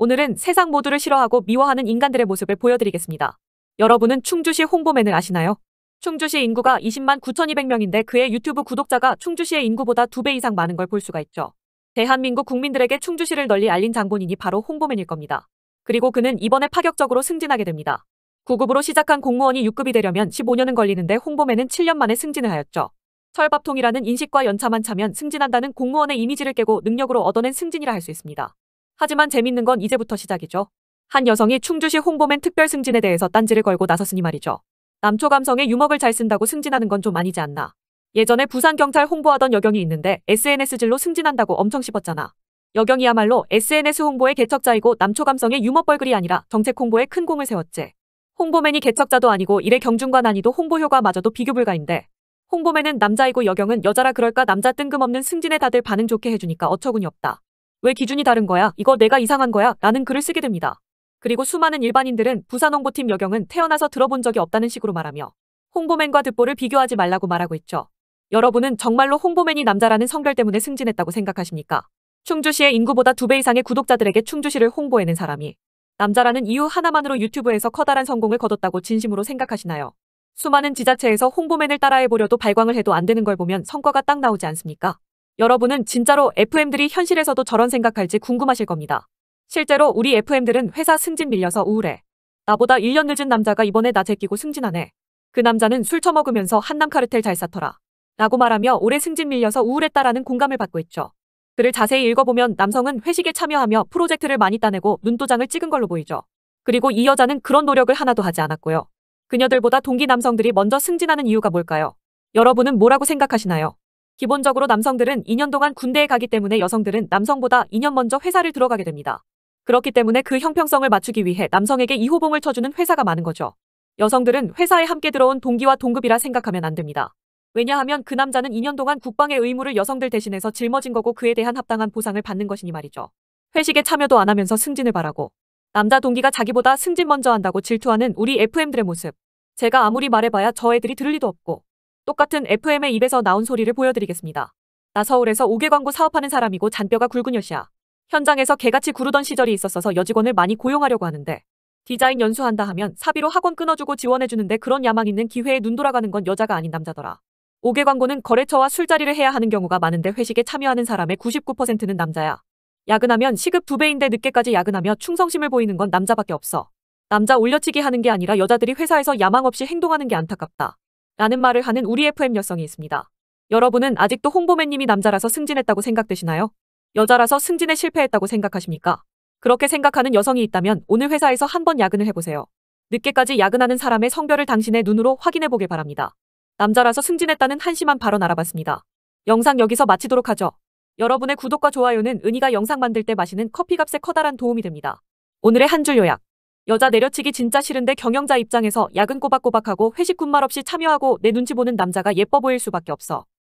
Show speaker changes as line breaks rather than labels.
오늘은 세상 모두를 싫어하고 미워하는 인간들의 모습을 보여드리겠습니다. 여러분은 충주시 홍보맨을 아시나요? 충주시 인구가 20만 9,200명인데 그의 유튜브 구독자가 충주시의 인구보다 2배 이상 많은 걸 볼 수가 있죠. 대한민국 국민들에게 충주시를 널리 알린 장본인이 바로 홍보맨일 겁니다. 그리고 그는 이번에 파격적으로 승진하게 됩니다. 9급으로 시작한 공무원이 6급이 되려면 15년은 걸리는데 홍보맨은 7년 만에 승진을 하였죠. 철밥통이라는 인식과 연차만 차면 승진한다는 공무원의 이미지를 깨고 능력으로 얻어낸 승진이라 할 수 있습니다. 하지만 재밌는 건 이제부터 시작이죠. 한 여성이 충주시 홍보맨 특별 승진에 대해서 딴지를 걸고 나섰으니 말이죠. 남초 감성의유머를잘 쓴다고 승진하는 건 좀 아니지 않나. 예전에 부산경찰 홍보하던 여경이 있는데 SNS질로 승진한다고 엄청 씹었잖아. 여경이야말로 SNS 홍보의 개척자이고 남초 감성의 유머뻘글이 아니라 정책 홍보에 큰 공을 세웠지. 홍보맨이 개척자도 아니고 일의 경중과 난이도 홍보 효과마저도 비교 불가인데 홍보맨은 남자이고 여경은 여자라 그럴까 남자 뜬금없는 승진에 다들 반응 좋게 해주니까 어처구니 없다. 왜 기준이 다른 거야? 이거 내가 이상한 거야? 라는 글을 쓰게 됩니다. 그리고 수많은 일반인들은 부산홍보팀 여경은 태어나서 들어본 적이 없다는 식으로 말하며 홍보맨과 듣보를 비교하지 말라고 말하고 있죠. 여러분은 정말로 홍보맨이 남자라는 성별 때문에 승진했다고 생각하십니까? 충주시의 인구보다 두 배 이상의 구독자들에게 충주시를 홍보해낸 사람이 남자라는 이유 하나만으로 유튜브에서 커다란 성공을 거뒀다고 진심으로 생각하시나요? 수많은 지자체에서 홍보맨을 따라해보려도 발광을 해도 안 되는 걸 보면 성과가 딱 나오지 않습니까? 여러분은 진짜로 FM들이 현실에서도 저런 생각할지 궁금하실 겁니다. 실제로 우리 FM들은 회사 승진 밀려서 우울해. 나보다 1년 늦은 남자가 이번에 나 제끼고 승진하네. 그 남자는 술 처먹으면서 한남 카르텔 잘쌓더라 라고 말하며 올해 승진 밀려서 우울했다라는 공감을 받고 있죠. 글을 자세히 읽어보면 남성은 회식에 참여하며 프로젝트를 많이 따내고 눈도장을 찍은 걸로 보이죠. 그리고 이 여자는 그런 노력을 하나도 하지 않았고요. 그녀들보다 동기 남성들이 먼저 승진하는 이유가 뭘까요? 여러분은 뭐라고 생각하시나요? 기본적으로 남성들은 2년 동안 군대에 가기 때문에 여성들은 남성보다 2년 먼저 회사를 들어가게 됩니다. 그렇기 때문에 그 형평성을 맞추기 위해 남성에게 이호봉을 쳐주는 회사가 많은 거죠. 여성들은 회사에 함께 들어온 동기와 동급이라 생각하면 안 됩니다. 왜냐하면 그 남자는 2년 동안 국방의 의무를 여성들 대신해서 짊어진 거고 그에 대한 합당한 보상을 받는 것이니 말이죠. 회식에 참여도 안 하면서 승진을 바라고 남자 동기가 자기보다 승진 먼저 한다고 질투하는 우리 FM들의 모습. 제가 아무리 말해봐야 저 애들이 들을 리도 없고 똑같은 FM의 입에서 나온 소리를 보여드리겠습니다. 나 서울에서 5개 광고 사업하는 사람이고 잔뼈가 굵은 여시야. 현장에서 개같이 구르던 시절이 있었어서 여직원을 많이 고용하려고 하는데 디자인 연수한다 하면 사비로 학원 끊어주고 지원해주는데 그런 야망 있는 기회에 눈 돌아가는 건 여자가 아닌 남자더라. 5개 광고는 거래처와 술자리를 해야 하는 경우가 많은데 회식에 참여하는 사람의 99%는 남자야. 야근하면 시급 2배인데 늦게까지 야근하며 충성심을 보이는 건 남자밖에 없어. 남자 올려치기 하는 게 아니라 여자들이 회사에서 야망 없이 행동하는 게 안타깝다. 라는 말을 하는 우리 FM 여성이 있습니다. 여러분은 아직도 홍보맨님이 남자라서 승진했다고 생각되시나요? 여자라서 승진에 실패했다고 생각하십니까? 그렇게 생각하는 여성이 있다면 오늘 회사에서 한번 야근을 해보세요. 늦게까지 야근하는 사람의 성별을 당신의 눈으로 확인해보길 바랍니다. 남자라서 승진했다는 한심한 발언 알아봤습니다. 영상 여기서 마치도록 하죠. 여러분의 구독과 좋아요는 은희가 영상 만들 때 마시는 커피값에 커다란 도움이 됩니다. 오늘의 한 줄 요약 여자 내려치기 진짜 싫은데 경영자 입장에서 야근 꼬박꼬박하고 회식 군말 없이 참여하고 내 눈치 보는 남자가 예뻐 보일 수밖에 없어.